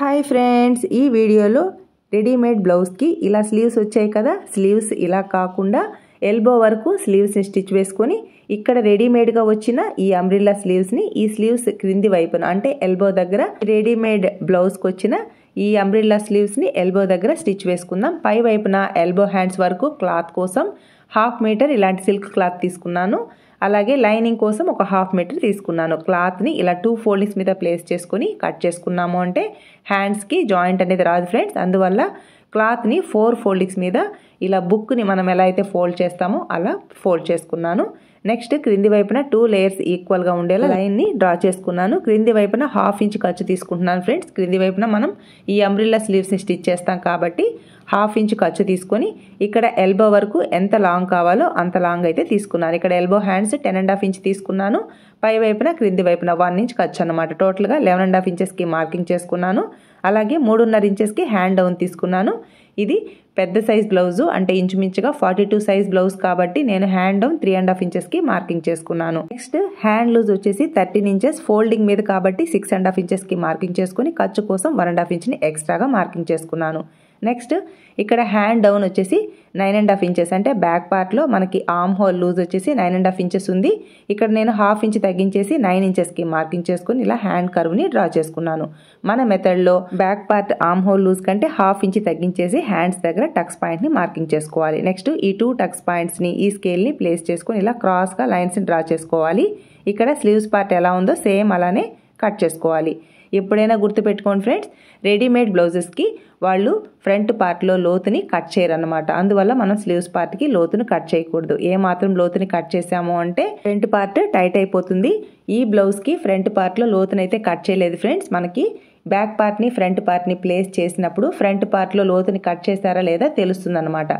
Hi friends ఈ వీడియోలో readymade బ్లౌజ్కి ఇలా స్లీవ్స్ వచ్చాయి కదా స్లీవ్స్ ఇలా కాకుండా ఎల్బో వరకు స్లీవ్స్ని స్టిచ్ వేసుకొని ఇక్కడ రెడీమేడ్గా వచ్చిన ఈ అమ్రిల్లా స్లీవ్స్ని ఈ స్లీవ్స్ క్రింది వైపున అంటే ఎల్బో దగ్గర రెడీమేడ్ బ్లౌజ్కి వచ్చిన ఈ అమ్రిల్లా స్లీవ్స్ని ఎల్బో దగ్గర స్టిచ్ వేసుకుందాం పై వైపున ఎల్బో హ్యాండ్స్ వరకు క్లాత్ కోసం హాఫ్ మీటర్ ఇలాంటి సిల్క్ క్లాత్ తీసుకున్నాను అలాగే లైనింగ్ కోసం ఒక హాఫ్ మీటర్ తీసుకున్నాను క్లాత్ని ఇలా టూ ఫోల్డింగ్స్ మీద ప్లేస్ చేసుకుని కట్ చేసుకున్నాము అంటే హ్యాండ్స్కి జాయింట్ అనేది రాదు ఫ్రెండ్స్ అందువల్ల క్లాత్ని ఫోర్ ఫోల్డింగ్స్ మీద ఇలా బుక్ని మనం ఎలా అయితే ఫోల్డ్ చేస్తామో అలా ఫోల్డ్ చేసుకున్నాను నెక్స్ట్ క్రింది వైపున టూ లేయర్స్ ఈక్వల్గా ఉండేలా hmm. లైన్ని డ్రా చేసుకున్నాను క్రింది వైపున హాఫ్ ఇంచ్ ఖర్చు తీసుకుంటున్నాను ఫ్రెండ్స్ క్రింది వైపున మనం ఈ అంబ్రిల్లా స్లీవ్స్ని స్టిచ్ చేస్తాం కాబట్టి హాఫ్ ఇంచ్ ఖర్చు తీసుకొని ఇక్కడ ఎల్బో వరకు ఎంత లాంగ్ కావాలో అంత లాంగ్ అయితే తీసుకున్నాను ఇక్కడ elbow hands ten and half inch తీసుకున్నాను పై వైపున క్రింది వైపున వన్ ఇంచ్ ఖర్చు అనమాట టోటల్గా లెవెన్ అండ్ హాఫ్ ఇంచెస్కి మార్కింగ్ చేసుకున్నాను అలాగే మూడున్నర ఇంచెస్కి హ్యాండ్ డౌన్ తీసుకున్నాను ఇది పెద్ద సైజ్ బ్లౌజు అంటే ఇంచుమించుగా ఫార్టీ టూ సైజ్ బ్లౌజ్ కాబట్టి నేను hand down three and half ఇంచెస్కి మార్కింగ్ చేసుకున్నాను నెక్స్ట్ హ్యాండ్ లూజ్ వచ్చేసి థర్టీన్ ఇంచెస్ ఫోల్డింగ్ మీద కాబట్టి సిక్స్ అండ్ హాఫ్ ఇంచెస్కి మార్కింగ్ చేసుకుని ఖర్చు కోసం వన్ అండ్ హాఫ్ ఇంచ్ని ఎక్స్ట్రాగా మార్కింగ్ చేసుకున్నాను నెక్స్ట్ ఇక్కడ హ్యాండ్ డౌన్ వచ్చేసి నైన్ అండ్ హాఫ్ ఇంచెస్ అంటే బ్యాక్ పార్ట్లో మనకి ఆమ్ హోల్ లూజ్ వచ్చేసి నైన్ అండ్ హాఫ్ ఇంచెస్ ఉంది ఇక్కడ నేను హాఫ్ ఇంచ్ తగ్గించేసి నైన్ ఇంచెస్కి మార్కింగ్ చేసుకుని ఇలా హ్యాండ్ కర్వ్ని డ్రా చేసుకున్నాను మన మెథడ్లో back part armhole loose కంటే హాఫ్ ఇంచ్ తగ్గించేసి హ్యాండ్స్ దగ్గర టక్స్ పాయింట్ని మార్కింగ్ చేసుకోవాలి నెక్స్ట్ ఈ టూ టక్స్ పాయింట్స్ని ఈ స్కేల్ని ప్లేస్ చేసుకుని ఇలా క్రాస్గా లైన్స్ని డ్రా చేసుకోవాలి ఇక్కడ స్లీవ్స్ పార్ట్ ఎలా ఉందో సేమ్ అలానే కట్ చేసుకోవాలి ఎప్పుడైనా గుర్తుపెట్టుకోండి ఫ్రెండ్స్ రెడీమేడ్ బ్లౌజెస్కి వాళ్ళు ఫ్రంట్ పార్ట్లో లోతుని కట్ అనమాట అందువల్ల మనం స్లీవ్స్ పార్ట్కి లోతుని కట్ చేయకూడదు ఏ మాత్రం లోతుని కట్ చేసాము అంటే ఫ్రంట్ పార్ట్ టైట్ అయిపోతుంది ఈ బ్లౌజ్కి ఫ్రంట్ పార్ట్లో లోతునైతే కట్ చేయలేదు ఫ్రెండ్స్ మనకి బ్యాక్ పార్ట్ని ఫ్రంట్ పార్ట్ని ప్లేస్ చేసినప్పుడు ఫ్రంట్ పార్ట్లో లోతుని కట్ చేశారా లేదా తెలుస్తుందనమాట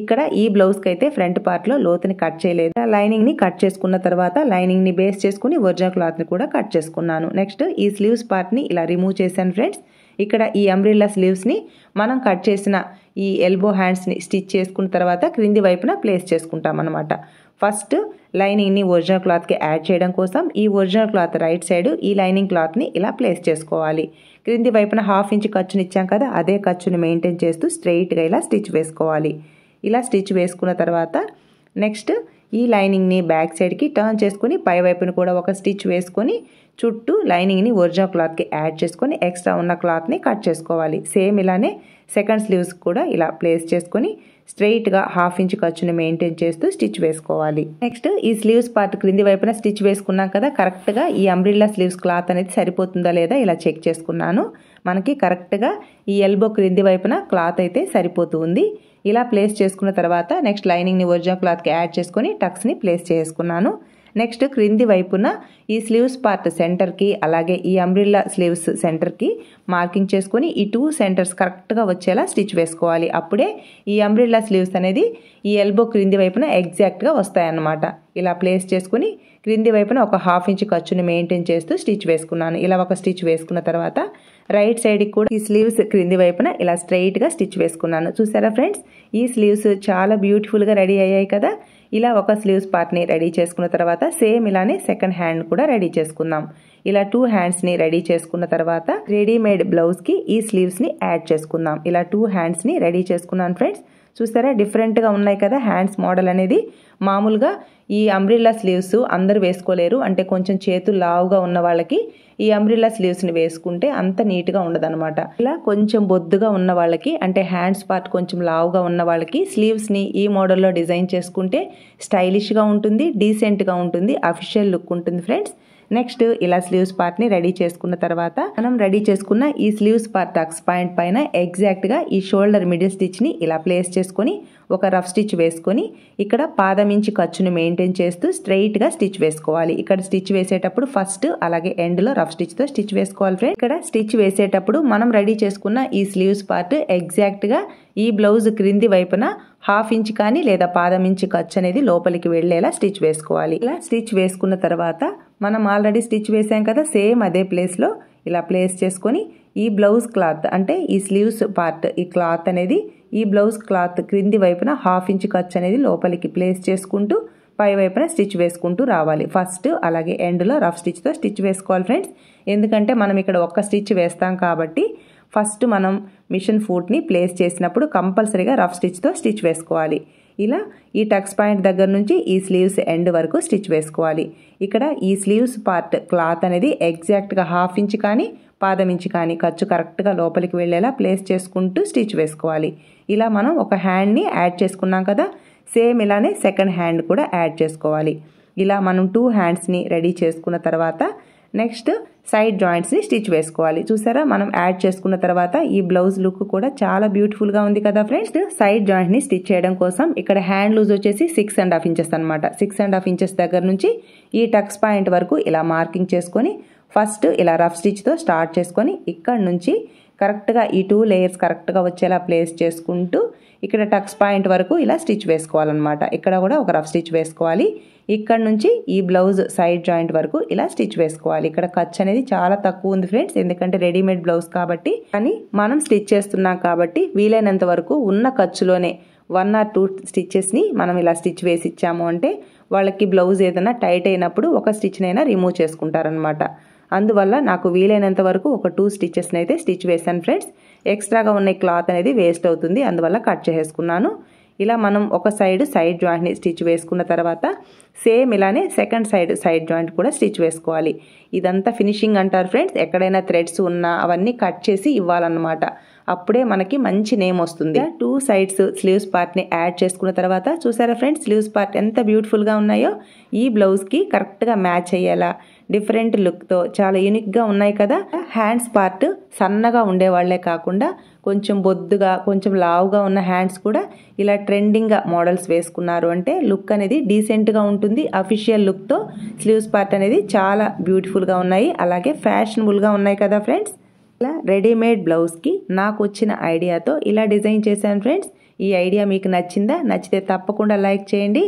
ఇక్కడ ఈ బ్లౌజ్కి అయితే ఫ్రంట్ పార్ట్లో లోతుని కట్ చేయలేదు లైనింగ్ని కట్ చేసుకున్న తర్వాత లైనింగ్ని బేస్ చేసుకుని ఒరిజినల్ క్లాత్ని కూడా కట్ చేసుకున్నాను నెక్స్ట్ ఈ స్లీవ్స్ పార్ట్ని ఇలా రిమూవ్ చేశాను ఫ్రెండ్స్ ఇక్కడ ఈ అంబ్రిల్లా స్లీవ్స్ని మనం కట్ చేసిన ఈ ఎల్బో హ్యాండ్స్ని స్టిచ్ చేసుకున్న తర్వాత క్రింది వైపున ప్లేస్ చేసుకుంటాం అనమాట ఫస్ట్ లైనింగ్ని ఒరిజినల్ క్లాత్కి యాడ్ చేయడం కోసం ఈ ఒరిజినల్ క్లాత్ రైట్ సైడ్ ఈ లైనింగ్ క్లాత్ని ఇలా ప్లేస్ చేసుకోవాలి క్రింది వైపున హాఫ్ ఇంచ్ ఖర్చుని ఇచ్చాం కదా అదే ఖర్చుని మెయింటైన్ చేస్తూ స్ట్రెయిట్గా ఇలా స్టిచ్ వేసుకోవాలి ఇలా స్టిచ్ వేసుకున్న తర్వాత నెక్స్ట్ ఈ లైనింగ్ని బ్యాక్ సైడ్కి టర్న్ చేసుకుని పై వైపుని కూడా ఒక స్టిచ్ వేసుకొని చుట్టూ లైనింగ్ని ఒరిజినల్ క్లాత్కి యాడ్ చేసుకొని ఎక్స్ట్రా ఉన్న క్లాత్ని కట్ చేసుకోవాలి సేమ్ ఇలానే సెకండ్ స్లీవ్స్ కూడా ఇలా ప్లేస్ చేసుకొని స్ట్రైట్గా హాఫ్ ఇంచ్ ఖర్చుని మెయింటైన్ చేస్తూ స్టిచ్ వేసుకోవాలి నెక్స్ట్ ఈ స్లీవ్స్ పార్ట్ క్రింది వైపున స్టిచ్ వేసుకున్నాం కదా కరెక్ట్గా ఈ అంబ్రిల్లా స్లీవ్స్ క్లాత్ అనేది సరిపోతుందా లేదా ఇలా చెక్ చేసుకున్నాను మనకి కరెక్ట్గా ఈ ఎల్బో క్రింది వైపున క్లాత్ అయితే సరిపోతుంది ఇలా ప్లేస్ చేసుకున్న తర్వాత నెక్స్ట్ లైనింగ్ని ఒరిజినల్ క్లాత్కి యాడ్ చేసుకొని టక్స్ని ప్లేస్ చేసుకున్నాను నెక్స్ట్ క్రింది వైపున ఈ స్లీవ్స్ పార్ట్ సెంటర్కి అలాగే ఈ అంబ్రిల్లా స్లీవ్స్ సెంటర్కి మార్కింగ్ చేసుకొని ఈ టూ సెంటర్స్ కరెక్ట్గా వచ్చేలా స్టిచ్ వేసుకోవాలి అప్పుడే ఈ అంబ్రిల్లా స్లీవ్స్ అనేది ఈ ఎల్బో క్రింది వైపున ఎగ్జాక్ట్గా వస్తాయన్నమాట ఇలా ప్లేస్ చేసుకుని క్రింది వైపున ఒక హాఫ్ ఇంచ్ ఖర్చుని మెయింటైన్ చేస్తూ స్టిచ్ వేసుకున్నాను ఇలా ఒక స్టిచ్ వేసుకున్న తర్వాత రైట్ సైడ్కి కూడా ఈ స్లీవ్స్ క్రింది వైపున ఇలా స్ట్రైట్గా స్టిచ్ వేసుకున్నాను చూసారా ఫ్రెండ్స్ ఈ స్లీవ్స్ చాలా బ్యూటిఫుల్గా రెడీ అయ్యాయి కదా ఇలా ఒక స్లీవ్స్ పార్ట్ని రెడీ చేసుకున్న తర్వాత సేమ్ ఇలానే సెకండ్ హ్యాండ్ కూడా రెడీ చేసుకుందాం ఇలా టూ హ్యాండ్స్ని రెడీ చేసుకున్న తర్వాత రెడీమేడ్ బ్లౌజ్కి ఈ స్లీవ్స్ని యాడ్ చేసుకుందాం ఇలా టూ హ్యాండ్స్ని రెడీ చేసుకున్నాను ఫ్రెండ్స్ చూస్తారా డిఫరెంట్గా ఉన్నాయి కదా హ్యాండ్స్ మోడల్ అనేది మామూలుగా ఈ అంబ్రిల్లా స్లీవ్స్ అందరు వేసుకోలేరు అంటే కొంచెం చేతులు లావుగా ఉన్న వాళ్ళకి ఈ అంబ్రిల్లా స్లీవ్స్ని వేసుకుంటే అంత నీట్గా ఉండదనమాట ఇలా కొంచెం బొద్దుగా ఉన్న వాళ్ళకి అంటే హ్యాండ్స్ పార్ట్ కొంచెం లావుగా ఉన్న వాళ్ళకి స్లీవ్స్ని ఈ మోడల్లో డిజైన్ చేసుకుంటే స్టైలిష్గా ఉంటుంది డీసెంట్గా ఉంటుంది అఫిషియల్ లుక్ ఉంటుంది ఫ్రెండ్స్ నెక్స్ట్ ఇలా స్లీవ్స్ పార్ట్ని రెడీ చేసుకున్న తర్వాత మనం రెడీ చేసుకున్న ఈ స్లీవ్స్ పార్ట్ టక్స్ పాయింట్ పైన ఎగ్జాక్ట్గా ఈ షోల్డర్ మిడిల్ స్టిచ్ని ఇలా ప్లేస్ చేసుకొని ఒక రఫ్ స్టిచ్ వేసుకొని ఇక్కడ పాదం ఇంచి ఖర్చును మెయింటైన్ చేస్తూ గా స్టిచ్ వేసుకోవాలి ఇక్కడ స్టిచ్ వేసేటప్పుడు ఫస్ట్ అలాగే ఎండ్లో రఫ్ స్టిచ్తో స్టిచ్ వేసుకోవాలి ఫ్రెండ్ ఇక్కడ స్టిచ్ వేసేటప్పుడు మనం రెడీ చేసుకున్న ఈ స్లీవ్స్ పార్ట్ ఎగ్జాక్ట్గా ఈ బ్లౌజ్ క్రింది వైపున హాఫ్ ఇంచ్ కానీ లేదా పాదం ఇంచ్ ఖర్చు అనేది లోపలికి వెళ్లేలా స్టిచ్ వేసుకోవాలి ఇలా స్టిచ్ వేసుకున్న తర్వాత మనం ఆల్రెడీ స్టిచ్ వేసాం కదా సేమ్ అదే ప్లేస్లో ఇలా ప్లేస్ చేసుకొని ఈ బ్లౌజ్ క్లాత్ అంటే ఈ స్లీవ్స్ పార్ట్ ఈ క్లాత్ అనేది ఈ బ్లౌజ్ క్లాత్ క్రింది వైపున హాఫ్ ఇంచ్ ఖర్చు అనేది లోపలికి ప్లేస్ చేసుకుంటూ పై వైపున స్టిచ్ వేసుకుంటూ రావాలి ఫస్ట్ అలాగే ఎండ్లో రఫ్ స్టిచ్తో స్టిచ్ వేసుకోవాలి ఫ్రెండ్స్ ఎందుకంటే మనం ఇక్కడ ఒక్క స్టిచ్ వేస్తాం కాబట్టి ఫస్ట్ మనం మిషన్ ఫూట్ని ప్లేస్ చేసినప్పుడు కంపల్సరీగా రఫ్ స్టిచ్తో స్టిచ్ వేసుకోవాలి ఇలా ఈ టక్స్ పాయింట్ దగ్గర నుంచి ఈ స్లీవ్స్ ఎండ్ వరకు స్టిచ్ వేసుకోవాలి ఇక్కడ ఈ స్లీవ్స్ పార్ట్ క్లాత్ అనేది ఎగ్జాక్ట్గా హాఫ్ ఇంచ్ కానీ పాదం ఇంచ్ కానీ ఖర్చు కరెక్ట్గా లోపలికి వెళ్ళేలా ప్లేస్ చేసుకుంటూ స్టిచ్ వేసుకోవాలి ఇలా మనం ఒక హ్యాండ్ని యాడ్ చేసుకున్నాం కదా సేమ్ ఇలానే సెకండ్ హ్యాండ్ కూడా యాడ్ చేసుకోవాలి ఇలా మనం టూ హ్యాండ్స్ని రెడీ చేసుకున్న తర్వాత నెక్స్ట్ సైడ్ జాయింట్స్ని స్టిచ్ వేసుకోవాలి చూసారా మనం యాడ్ చేసుకున్న తర్వాత ఈ బ్లౌజ్ లుక్ కూడా చాలా బ్యూటిఫుల్గా ఉంది కదా ఫ్రెండ్స్ సైడ్ జాయింట్ని స్టిచ్ చేయడం కోసం ఇక్కడ హ్యాండ్ లూజ్ వచ్చేసి సిక్స్ అండ్ హాఫ్ ఇంచెస్ అనమాట సిక్స్ అండ్ హాఫ్ ఇంచెస్ దగ్గర నుంచి ఈ టక్స్ పాయింట్ వరకు ఇలా మార్కింగ్ చేసుకొని ఫస్ట్ ఇలా రఫ్ స్టిచ్తో స్టార్ట్ చేసుకొని ఇక్కడ నుంచి కరెక్ట్గా ఈ టూ లేయర్స్ కరెక్ట్గా వచ్చేలా ప్లేస్ చేసుకుంటూ ఇక్కడ టక్స్ పాయింట్ వరకు ఇలా స్టిచ్ వేసుకోవాలన్నమాట ఇక్కడ కూడా ఒక రఫ్ స్టిచ్ వేసుకోవాలి ఇక్కడ నుంచి ఈ బ్లౌజ్ సైడ్ జాయింట్ వరకు ఇలా స్టిచ్ వేసుకోవాలి ఇక్కడ ఖర్చు అనేది చాలా తక్కువ ఉంది ఫ్రెండ్స్ ఎందుకంటే రెడీమేడ్ బ్లౌజ్ కాబట్టి కానీ మనం స్టిచ్ చేస్తున్నాం కాబట్టి వీలైనంత వరకు ఉన్న ఖర్చులోనే వన్ ఆర్ టూ స్టిచ్చెస్ని మనం ఇలా స్టిచ్ వేసి ఇచ్చాము అంటే వాళ్ళకి బ్లౌజ్ ఏదైనా టైట్ అయినప్పుడు ఒక స్టిచ్నైనా రిమూవ్ చేసుకుంటారనమాట అందువల్ల నాకు వీలైనంత వరకు ఒక టూ స్టిచ్చెస్ని అయితే స్టిచ్ వేశాను ఫ్రెండ్స్ ఎక్స్ట్రాగా ఉన్న క్లాత్ అనేది వేస్ట్ అవుతుంది అందువల్ల కట్ చేసేసుకున్నాను ఇలా మనం ఒక సైడ్ సైడ్ జాయింట్ని స్టిచ్ వేసుకున్న తర్వాత సేమ్ ఇలానే సెకండ్ సైడ్ సైడ్ జాయింట్ కూడా స్టిచ్ వేసుకోవాలి ఇదంతా ఫినిషింగ్ అంటారు ఫ్రెండ్స్ ఎక్కడైనా థ్రెడ్స్ ఉన్నా అవన్నీ కట్ చేసి ఇవ్వాలన్నమాట అప్పుడే మనకి మంచి నేమ్ వస్తుంది టూ సైడ్స్ స్లీవ్స్ పార్ట్ని యాడ్ చేసుకున్న తర్వాత చూసారా ఫ్రెండ్స్ స్లీవ్స్ పార్ట్ ఎంత బ్యూటిఫుల్గా ఉన్నాయో ఈ బ్లౌజ్కి కరెక్ట్గా మ్యాచ్ అయ్యేలా డిఫరెంట్ లుక్తో చాలా యూనిక్గా ఉన్నాయి కదా హ్యాండ్స్ పార్ట్ సన్నగా ఉండేవాళ్లే కాకుండా కొంచెం బొద్దుగా కొంచెం లావుగా ఉన్న హ్యాండ్స్ కూడా ఇలా ట్రెండింగ్గా మోడల్స్ వేసుకున్నారు అంటే లుక్ అనేది డీసెంట్గా ఉంటుంది అఫీషియల్ లుక్తో స్లీవ్స్ పార్ట్ అనేది చాలా బ్యూటిఫుల్గా ఉన్నాయి అలాగే ఫ్యాషనబుల్గా ఉన్నాయి కదా ఫ్రెండ్స్ ఇలా రెడీమేడ్ బ్లౌజ్కి నాకు వచ్చిన ఐడియాతో ఇలా డిజైన్ చేశాను ఫ్రెండ్స్ ఈ ఐడియా మీకు నచ్చిందా నచ్చితే తప్పకుండా లైక్ చేయండి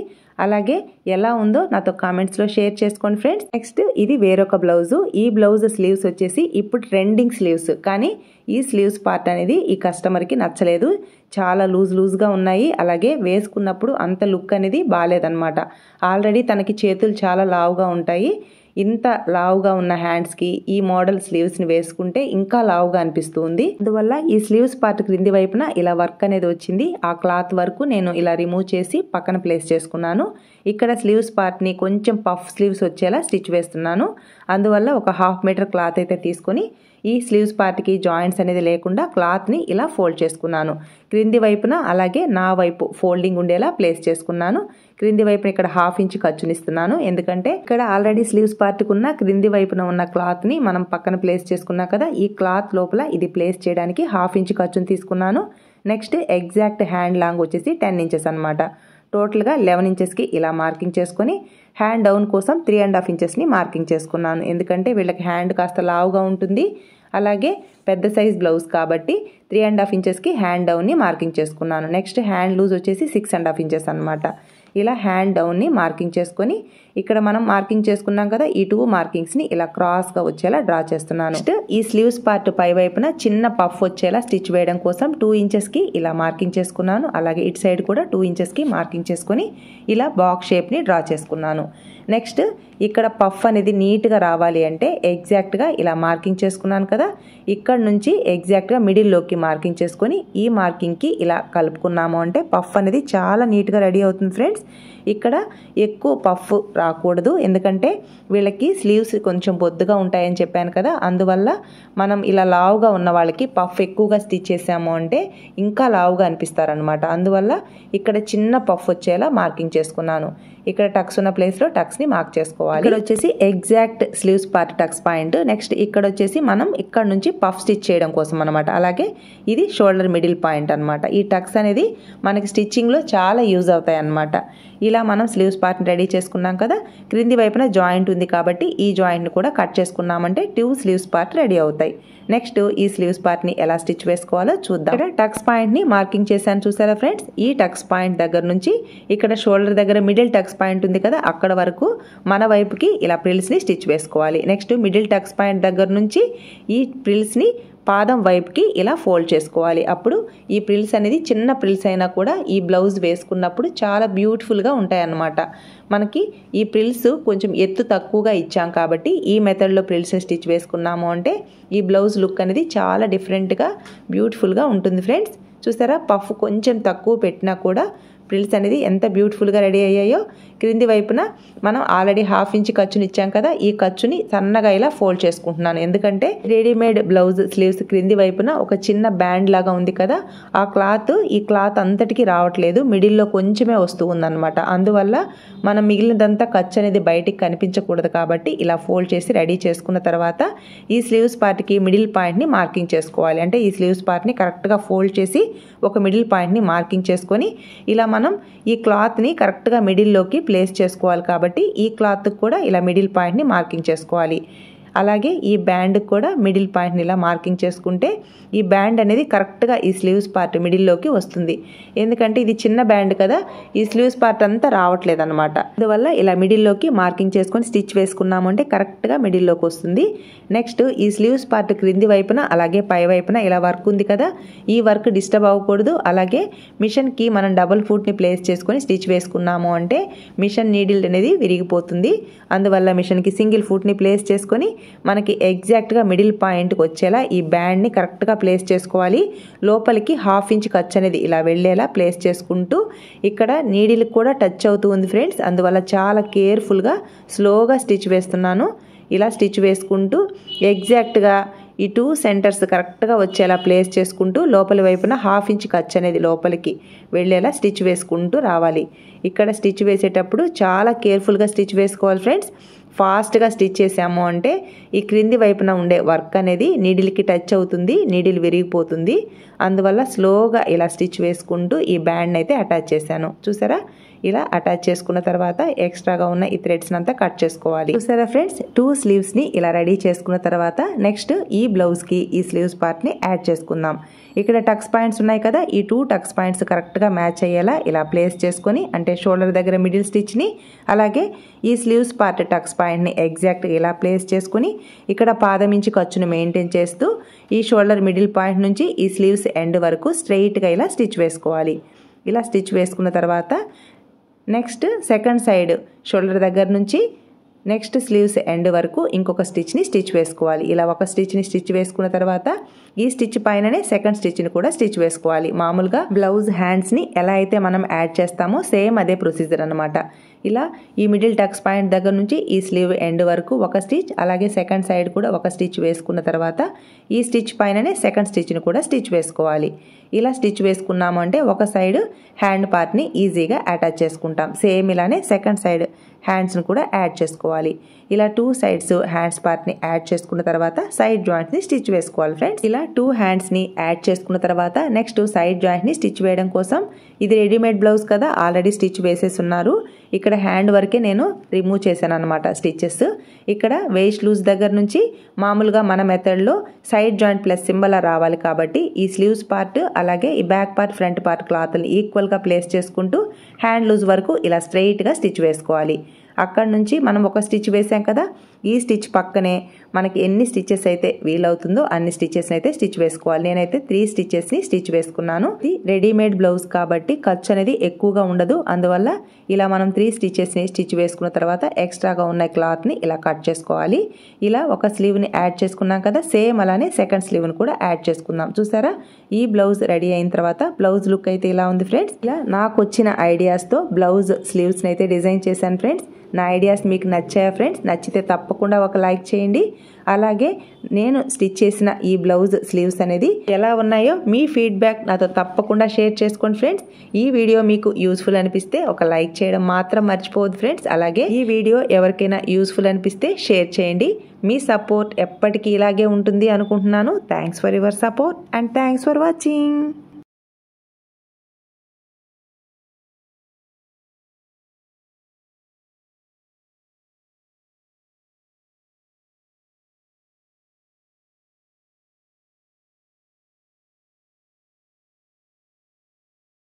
అలాగే ఎలా ఉందో నాతో కామెంట్స్లో షేర్ చేసుకోండి ఫ్రెండ్స్ నెక్స్ట్ ఇది వేరొక బ్లౌజు ఈ బ్లౌజ్ స్లీవ్స్ వచ్చేసి ఇప్పుడు ట్రెండింగ్ స్లీవ్స్ కానీ ఈ స్లీవ్స్ పార్ట్ అనేది ఈ కస్టమర్కి నచ్చలేదు చాలా లూజ్ లూజ్గా ఉన్నాయి అలాగే వేసుకున్నప్పుడు అంత లుక్ అనేది బాగాలేదనమాట ఆల్రెడీ తనకి చేతులు చాలా లావుగా ఉంటాయి ఇంత లావుగా ఉన్న హ్యాండ్స్కి ఈ మోడల్ స్లీవ్స్ని వేసుకుంటే ఇంకా లావుగా అనిపిస్తుంది అందువల్ల ఈ స్లీవ్స్ పార్ట్ క్రింది వైపున ఇలా వర్క్ అనేది వచ్చింది ఆ క్లాత్ వరకు నేను ఇలా రిమూవ్ చేసి పక్కన ప్లేస్ చేసుకున్నాను ఇక్కడ స్లీవ్స్ పార్ట్ని కొంచెం పఫ్ స్లీవ్స్ వచ్చేలా స్టిచ్ వేస్తున్నాను అందువల్ల ఒక హాఫ్ మీటర్ క్లాత్ అయితే తీసుకొని ఈ స్లీవ్స్ పార్ట్కి జాయింట్స్ అనేది లేకుండా క్లాత్ని ఇలా ఫోల్డ్ చేసుకున్నాను క్రింది వైపున అలాగే నా వైపు ఫోల్డింగ్ ఉండేలా ప్లేస్ చేసుకున్నాను క్రింది వైపున ఇక్కడ హాఫ్ ఇంచ్ ఖర్చునిస్తున్నాను ఎందుకంటే ఇక్కడ ఆల్రెడీ స్లీవ్స్ పార్ట్కి ఉన్న క్రింది వైపున ఉన్న క్లాత్ని మనం పక్కన ప్లేస్ చేసుకున్నాం కదా ఈ క్లాత్ లోపల ఇది ప్లేస్ చేయడానికి హాఫ్ ఇంచ్ ఖర్చుని తీసుకున్నాను నెక్స్ట్ ఎగ్జాక్ట్ హ్యాండ్ లాంగ్ వచ్చేసి టెన్ ఇంచెస్ అనమాట టోటల్గా లెవెన్ ఇంచెస్కి ఇలా మార్కింగ్ చేసుకొని హ్యాండ్ డౌన్ కోసం త్రీ అండ్ హాఫ్ ఇంచెస్ని మార్కింగ్ చేసుకున్నాను ఎందుకంటే వీళ్ళకి హ్యాండ్ కాస్త లావుగా ఉంటుంది అలాగే పెద్ద సైజ్ బ్లౌజ్ కాబట్టి త్రీ అండ్ హాఫ్ ఇంచెస్కి హ్యాండ్ డౌన్ని మార్కింగ్ చేసుకున్నాను నెక్స్ట్ హ్యాండ్ లూజ్ వచ్చేసి సిక్స్ అండ్ హాఫ్ ఇంచెస్ అనమాట ఇలా హ్యాండ్ డౌన్ని మార్కింగ్ చేసుకొని ఇక్కడ మనం మార్కింగ్ చేసుకున్నాం కదా ఈ టూ మార్కింగ్స్ని ఇలా క్రాస్గా వచ్చేలా డ్రా చేస్తున్నాను నెక్స్ట్ ఈ స్లీవ్స్ పార్ట్ పై వైపున చిన్న పఫ్ వచ్చేలా స్టిచ్ వేయడం కోసం టూ ఇంచెస్కి ఇలా మార్కింగ్ చేసుకున్నాను అలాగే ఇటు సైడ్ కూడా టూ ఇంచెస్కి మార్కింగ్ చేసుకుని ఇలా బాక్స్ షేప్ని డ్రా చేసుకున్నాను నెక్స్ట్ ఇక్కడ పఫ్ అనేది నీట్గా రావాలి అంటే ఎగ్జాక్ట్గా ఇలా మార్కింగ్ చేసుకున్నాను కదా ఇక్కడ నుంచి ఎగ్జాక్ట్గా మిడిల్లోకి మార్కింగ్ చేసుకొని ఈ మార్కింగ్కి ఇలా కలుపుకున్నాము అంటే పఫ్ అనేది చాలా నీట్గా రెడీ అవుతుంది ఫ్రెండ్స్ ఇక్కడ ఎక్కువ పఫ్ రా రాకూడదు ఎందుకంటే వీళ్ళకి స్లీవ్స్ కొంచెం బొద్దుగా ఉంటాయని చెప్పాను కదా అందువల్ల మనం ఇలా లావుగా ఉన్న వాళ్ళకి పఫ్ ఎక్కువగా స్టిచ్ చేసాము అంటే ఇంకా లావుగా అనిపిస్తారనమాట అందువల్ల ఇక్కడ చిన్న పఫ్ వచ్చేలా మార్కింగ్ చేసుకున్నాను ఇక్కడ టక్స్ ఉన్న ప్లేస్ లో టక్స్ ని మార్క్ చేసుకోవాలి ఇక్కడ వచ్చేసి exact sleeves part tucks point next ఇక్కడ వచ్చేసి మనం ఇక్కడ నుంచి పఫ్ స్టిచ్ చేయడం కోసం అనమాట అలాగే ఇది షోల్డర్ మిడిల్ పాయింట్ అనమాట ఈ టక్స్ అనేది మనకి స్టిచ్చింగ్ లో చాలా యూజ్ అవుతాయి అనమాట ఇలా మనం స్లీవ్స్ పార్ట్ని రెడీ చేసుకున్నాం కదా క్రింది వైపున జాయింట్ ఉంది కాబట్టి ఈ జాయింట్ ని కూడా కట్ చేసుకున్నామంటే ట్యూ స్లీవ్స్ పార్ట్ రెడీ అవుతాయి నెక్స్ట్ ఈ స్లీవ్స్ పార్ట్ని ఎలా స్టిచ్ వేసుకోవాలో చూద్దాం ఇక్కడ టక్స్ పాయింట్ని మార్కింగ్ చేశాను చూసారా ఫ్రెండ్స్ ఈ టక్స్ పాయింట్ దగ్గర నుంచి ఇక్కడ షోల్డర్ దగ్గర మిడిల్ టక్స్ పాయింట్ ఉంది కదా అక్కడ వరకు మన వైపుకి ఇలా ప్రిల్స్ని స్టిచ్ వేసుకోవాలి నెక్స్ట్ మిడిల్ టక్స్ పాయింట్ దగ్గర నుంచి ఈ ప్రిల్స్ని పాదం వైపుకి ఇలా ఫోల్డ్ చేసుకోవాలి అప్పుడు ఈ ప్రిల్స్ అనేది చిన్న ప్రిల్స్ అయినా కూడా ఈ బ్లౌజ్ వేసుకున్నప్పుడు చాలా బ్యూటిఫుల్గా ఉంటాయన్నమాట మనకి ఈ ప్రిల్స్ కొంచెం ఎత్తు తక్కువగా ఇచ్చాం కాబట్టి ఈ మెథడ్లో ప్రిల్స్ స్టిచ్ వేసుకున్నాము అంటే ఈ బ్లౌజ్ లుక్ అనేది చాలా డిఫరెంట్గా బ్యూటిఫుల్గా ఉంటుంది ఫ్రెండ్స్ చూసారా పఫ్ కొంచెం తక్కువ పెట్టినా కూడా ప్రిల్స్ అనేది ఎంత బ్యూటిఫుల్గా రెడీ అయ్యాయో క్రింది వైపున మనం ఆల్రెడీ హాఫ్ ఇంచ్ ఖర్చుని ఇచ్చాం కదా ఈ ఖర్చుని సన్నగా ఇలా ఫోల్డ్ చేసుకుంటున్నాను ఎందుకంటే రెడీమేడ్ బ్లౌజ్ స్లీవ్స్ క్రింది వైపున ఒక చిన్న బ్యాండ్ లాగా ఉంది కదా ఆ క్లాత్ ఈ క్లాత్ అంతటికి రావట్లేదు మిడిల్లో కొంచెమే వస్తూ ఉందన్నమాట అందువల్ల మనం మిగిలినదంతా ఖర్చు అనేది బయటికి కనిపించకూడదు కాబట్టి ఇలా ఫోల్డ్ చేసి రెడీ చేసుకున్న తర్వాత ఈ స్లీవ్స్ పార్ట్కి మిడిల్ పాయింట్ని మార్కింగ్ చేసుకోవాలి అంటే ఈ స్లీవ్స్ పార్ట్ని కరెక్ట్గా ఫోల్డ్ చేసి ఒక మిడిల్ పాయింట్ని మార్కింగ్ చేసుకొని ఇలా మనం ఈ క్లాత్ని కరెక్ట్గా మిడిల్లోకి ప్లేస్ చేసుకోవాలి కాబట్టి ఈ క్లాత్కి కూడా ఇలా మిడిల్ పాయింట్ని మార్కింగ్ చేసుకోవాలి అలాగే ఈ బ్యాండ్ కూడా మిడిల్ పాయింట్ని ఇలా మార్కింగ్ చేసుకుంటే ఈ బ్యాండ్ అనేది కరెక్ట్గా ఈ స్లీవ్స్ పార్ట్ మిడిల్లోకి వస్తుంది ఎందుకంటే ఇది చిన్న బ్యాండ్ కదా ఈ స్లీవ్స్ పార్ట్ అంతా రావట్లేదు అనమాట అందువల్ల ఇలా మిడిల్లోకి మార్కింగ్ చేసుకొని స్టిచ్ వేసుకున్నామంటే కరెక్ట్గా మిడిల్లోకి వస్తుంది నెక్స్ట్ ఈ స్లీవ్స్ పార్ట్ క్రింది వైపున అలాగే పై వైపున ఇలా వర్క్ ఉంది కదా ఈ వర్క్ డిస్టర్బ్ అవ్వకూడదు అలాగే మిషన్కి మనం డబుల్ ఫుట్ని ప్లేస్ చేసుకొని స్టిచ్ వేసుకున్నాము అంటే మిషన్ నీడిల్ అనేది విరిగిపోతుంది అందువల్ల మిషన్కి సింగిల్ ఫుట్ని ప్లేస్ చేసుకొని మనకి ఎగ్జాక్ట్గా మిడిల్ పాయింట్కి వచ్చేలా ఈ బ్యాండ్ని కరెక్ట్గా ప్లేస్ చేసుకోవాలి లోపలికి హాఫ్ ఇంచ్ ఖర్చు అనేది ఇలా వెళ్ళేలా ప్లేస్ చేసుకుంటూ ఇక్కడ నీడిల్కి కూడా టచ్ అవుతూ ఉంది ఫ్రెండ్స్ అందువల్ల చాలా కేర్ఫుల్గా స్లోగా స్టిచ్ వేస్తున్నాను ఇలా స్టిచ్ వేసుకుంటూ ఎగ్జాక్ట్గా ఈ టూ సెంటర్స్ కరెక్ట్గా వచ్చేలా ప్లేస్ చేసుకుంటూ లోపలి వైపున హాఫ్ ఇంచ్ ఖర్చు అనేది లోపలికి వెళ్ళేలా స్టిచ్ వేసుకుంటూ రావాలి ఇక్కడ స్టిచ్ వేసేటప్పుడు చాలా కేర్ఫుల్గా స్టిచ్ వేసుకోవాలి ఫ్రెండ్స్ ఫాస్ట్గా స్టిచ్ చేసాము అంటే ఈ క్రింది వైపున ఉండే వర్క్ అనేది నీడిల్కి టచ్ అవుతుంది నీడిల్ విరిగిపోతుంది అందువల్ల స్లోగా ఇలా స్టిచ్ వేసుకుంటూ ఈ బ్యాండ్ అయితే అటాచ్ చేశాను చూసారా ఇలా అటాచ్ చేసుకున్న తర్వాత ఎక్స్ట్రాగా ఉన్న ఈ థ్రెడ్స్ అంతా కట్ చేసుకోవాలి చూసారా ఫ్రెండ్స్ టూ స్లీవ్స్ ని ఇలా రెడీ చేసుకున్న తర్వాత నెక్స్ట్ ఈ బ్లౌజ్ కి ఈ స్లీవ్స్ పార్ట్ ని యాడ్ చేసుకుందాం ఇక్కడ టక్స్ పాయింట్స్ ఉన్నాయి కదా ఈ టూ టక్స్ పాయింట్స్ కరెక్ట్ గా మ్యాచ్ అయ్యేలా ఇలా ప్లేస్ చేసుకుని అంటే షోల్డర్ దగ్గర మిడిల్ స్టిచ్ ని అలాగే ఈ స్లీవ్స్ పార్ట్ టక్స్ పాయింట్ ని ఎగ్జాక్ట్ ఇలా ప్లేస్ చేసుకుని ఇక్కడ పాదం నుంచి ఖర్చును మెయింటైన్ చేస్తూ ఈ షోల్డర్ మిడిల్ పాయింట్ నుంచి ఈ స్లీవ్స్ చేసి ఎండ్ వరకు స్ట్రైట్గా ఇలా స్టిచ్ వేసుకోవాలి ఇలా స్టిచ్ వేసుకున్న తర్వాత నెక్స్ట్ సెకండ్ సైడ్ షోల్డర్ దగ్గర నుంచి నెక్స్ట్ స్లీవ్స్ ఎండ్ వరకు ఇంకొక స్టిచ్ని స్టిచ్ వేసుకోవాలి ఇలా ఒక స్టిచ్ని స్టిచ్ వేసుకున్న తర్వాత ఈ స్టిచ్ పైననే సెకండ్ స్టిచ్ని కూడా స్టిచ్ వేసుకోవాలి మామూలుగా బ్లౌజ్ హ్యాండ్స్ని ఎలా అయితే మనం యాడ్ చేస్తామో సేమ్ అదే ప్రొసీజర్ అనమాట ఇలా ఈ మిడిల్ టక్స్ పాయింట్ దగ్గర నుంచి ఈ స్లీవ్ ఎండ్ వరకు ఒక స్టిచ్ అలాగే సెకండ్ సైడ్ కూడా ఒక స్టిచ్ వేసుకున్న తర్వాత ఈ స్టిచ్ పైననే సెకండ్ స్టిచ్ని కూడా స్టిచ్ వేసుకోవాలి ఇలా స్టిచ్ వేసుకున్నాము అంటే ఒక సైడ్ హ్యాండ్ పార్ట్ని ఈజీగా అటాచ్ చేసుకుంటాం సేమ్ ఇలానే సెకండ్ సైడ్ హ్యాండ్స్ని కూడా యాడ్ చేసుకోవాలి ఇలా టూ సైడ్స్ హ్యాండ్స్ పార్ట్ని యాడ్ చేసుకున్న తర్వాత సైడ్ జాయింట్స్ని స్టిచ్ వేసుకోవాలి ఫ్రెండ్స్ ఇలా టూ హ్యాండ్స్ని యాడ్ చేసుకున్న తర్వాత నెక్స్ట్ సైడ్ జాయింట్ని స్టిచ్ వేయడం కోసం ఇది రెడీమేడ్ బ్లౌజ్ కదా ఆల్రెడీ స్టిచ్ వేసేసి ఉన్నారు ఇక ఇక్కడ హ్యాండ్ వరకే నేను రిమూవ్ చేశాను అనమాట స్టిచ్చెస్ ఇక్కడ వేస్ట్ లూజ్ దగ్గర నుంచి మామూలుగా మన మెథడ్లో సైడ్ జాయింట్ ప్లస్ సింబల్ రావాలి కాబట్టి ఈ స్లీవ్స్ పార్ట్ అలాగే ఈ బ్యాక్ పార్ట్ ఫ్రంట్ పార్ట్ క్లాత్ని ఈక్వల్గా ప్లేస్ చేసుకుంటూ హ్యాండ్ లూజ్ వరకు ఇలా స్ట్రెయిట్గా స్టిచ్ వేసుకోవాలి అక్కడ నుంచి మనం ఒక స్టిచ్ వేసాం కదా ఈ స్టిచ్ పక్కనే మనకి ఎన్ని స్టిచ్చెస్ అయితే వీలవుతుందో అన్ని స్టిచెస్ అయితే స్టిచ్ వేసుకోవాలి నేనైతే త్రీ స్టిచ్చెస్ని స్టిచ్ వేసుకున్నాను ఇది రెడీమేడ్ బ్లౌజ్ కాబట్టి ఖర్చు అనేది ఎక్కువగా ఉండదు అందువల్ల ఇలా మనం త్రీ స్టిచెస్ని స్టిచ్ వేసుకున్న తర్వాత ఎక్స్ట్రాగా ఉన్న క్లాత్ని ఇలా కట్ చేసుకోవాలి ఇలా ఒక స్లీవ్ని యాడ్ చేసుకున్నాం కదా సేమ్ అలానే సెకండ్ స్లీవ్ని కూడా యాడ్ చేసుకుందాం చూసారా ఈ బ్లౌజ్ రెడీ అయిన తర్వాత బ్లౌజ్ లుక్ అయితే ఇలా ఉంది ఫ్రెండ్స్ ఇలా నాకు వచ్చిన ఐడియాస్తో బ్లౌజ్ స్లీవ్స్ని అయితే డిజైన్ చేశాను ఫ్రెండ్స్ నా ఐడియాస్ మీకు నచ్చాయా ఫ్రెండ్స్ నచ్చితే తప్పకుండా ఒక లైక్ చేయండి అలాగే నేను స్టిచ్ చేసిన ఈ బ్లౌజ్ స్లీవ్స్ అనేది ఎలా ఉన్నాయో మీ ఫీడ్బ్యాక్ నాతో తప్పకుండా షేర్ చేసుకోండి ఫ్రెండ్స్ ఈ వీడియో మీకు యూస్ఫుల్ అనిపిస్తే ఒక లైక్ చేయడం మాత్రం మర్చిపోవద్దు ఫ్రెండ్స్ అలాగే ఈ వీడియో ఎవరికైనా యూస్ఫుల్ అనిపిస్తే షేర్ చేయండి మీ సపోర్ట్ ఎప్పటికీ ఇలాగే ఉంటుంది అనుకుంటున్నాను thanks for your support and thanks for watching